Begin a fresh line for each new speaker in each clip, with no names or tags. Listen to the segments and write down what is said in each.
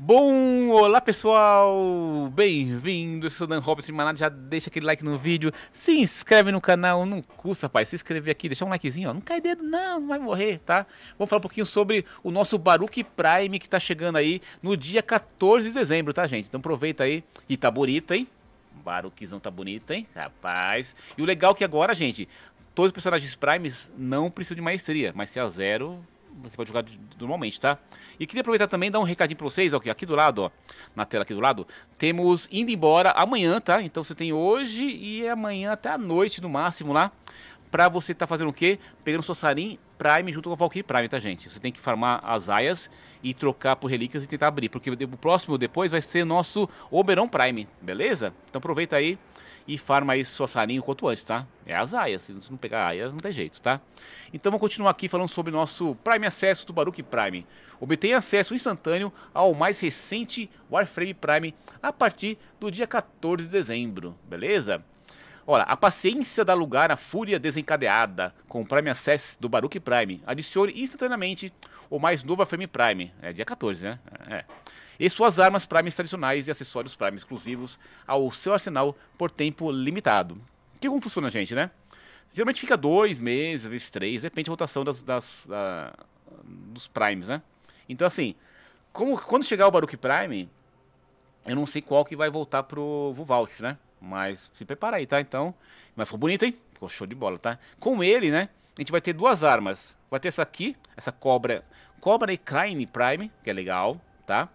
Bom, olá pessoal, bem eu sou Dan Robson já deixa aquele like no vídeo, se inscreve no canal, não custa, rapaz, se inscrever aqui, deixar um likezinho, ó, não cai dedo não, não vai morrer, tá? Vamos falar um pouquinho sobre o nosso Baruque Prime que tá chegando aí no dia 14 de dezembro, tá gente? Então aproveita aí, e tá bonito, hein? Baruquezão baruquizão tá bonito, hein? Rapaz, e o legal é que agora, gente, todos os personagens primes não precisam de maestria, mas se a zero, você pode jogar normalmente, tá? E queria aproveitar também e dar um recadinho pra vocês, ó, aqui do lado, ó, na tela aqui do lado, temos Indo Embora amanhã, tá? Então você tem hoje e amanhã até a noite no máximo lá, pra você tá fazendo o quê? Pegando sua Sarin Prime junto com a Valkyrie Prime, tá, gente? Você tem que farmar as aias e trocar por relíquias e tentar abrir, porque o próximo depois vai ser nosso Oberon Prime, beleza? Então aproveita aí e farma aí sua o quanto antes, tá? É as aias, se não pegar aias não tem jeito, tá? Então vamos continuar aqui falando sobre nosso Prime Acesso do Baruch Prime. Obtenha acesso instantâneo ao mais recente Warframe Prime a partir do dia 14 de dezembro, beleza? Ora, a paciência dá lugar à fúria desencadeada com o Prime Access do Baruch Prime. Adicione instantaneamente o mais novo Warframe Prime. É dia 14, né? É e suas armas primes tradicionais e acessórios primes exclusivos ao seu arsenal por tempo limitado. Que como funciona, gente, né? Geralmente fica dois meses, às vezes três, depende da rotação das, das da, dos primes, né? Então, assim, como, quando chegar o Baruch Prime, eu não sei qual que vai voltar pro Vuvalt, né? Mas se prepara aí, tá? Então, mas ficou bonito, hein? Ficou show de bola, tá? Com ele, né? A gente vai ter duas armas. Vai ter essa aqui, essa cobra, cobra e crime prime, que é legal, tá?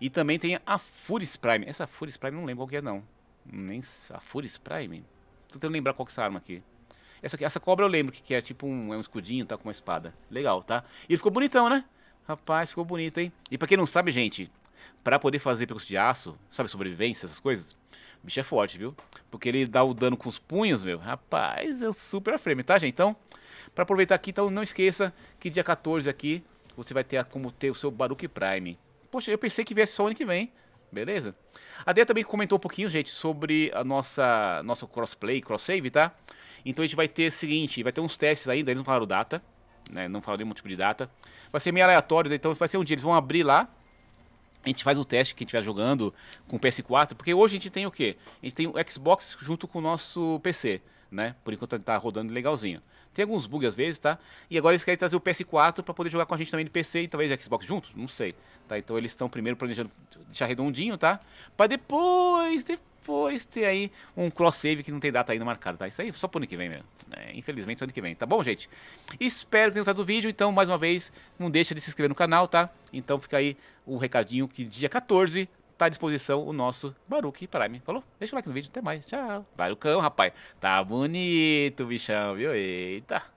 E também tem a Furis Prime. Essa Furis Prime não lembro qual que é, não. Nem a Furis Prime? Tô tentando lembrar qual que é essa arma aqui. Essa, essa cobra eu lembro que, que é tipo um, é um escudinho, tá? Com uma espada. Legal, tá? E ficou bonitão, né? Rapaz, ficou bonito, hein? E pra quem não sabe, gente, para poder fazer percurso de aço, sabe, sobrevivência, essas coisas, o bicho é forte, viu? Porque ele dá o dano com os punhos, meu. Rapaz, é super frame, tá, gente? Então, para aproveitar aqui, então não esqueça que dia 14 aqui você vai ter como ter o seu Baruch Prime poxa, eu pensei que viesse só ano que vem. Beleza? A Dea também comentou um pouquinho, gente, sobre a nossa nosso crossplay, cross-save, tá? Então a gente vai ter o seguinte, vai ter uns testes ainda, eles não falaram data, né? Não falaram nenhum tipo de data. Vai ser meio aleatório, então vai ser um dia, eles vão abrir lá. A gente faz o teste que a gente vai jogando com o PS4, porque hoje a gente tem o quê? A gente tem o Xbox junto com o nosso PC, né? Por enquanto tá rodando legalzinho. Tem alguns bugs às vezes, tá? E agora eles querem trazer o PS4 para poder jogar com a gente também no PC e talvez Xbox juntos, não sei. Tá? Então eles estão primeiro planejando deixar redondinho, tá? Para depois, depois ter aí um cross save que não tem data ainda marcada, tá? Isso aí só pro ano que vem mesmo. É, infelizmente só ano que vem, tá bom, gente? Espero que tenham gostado do vídeo, então mais uma vez, não deixa de se inscrever no canal, tá? Então fica aí o recadinho que dia 14 tá à disposição o nosso Baruque Prime. Falou? Deixa o like no vídeo, até mais. Tchau. Barucão, rapaz. Tá bonito, bichão, viu? Eita.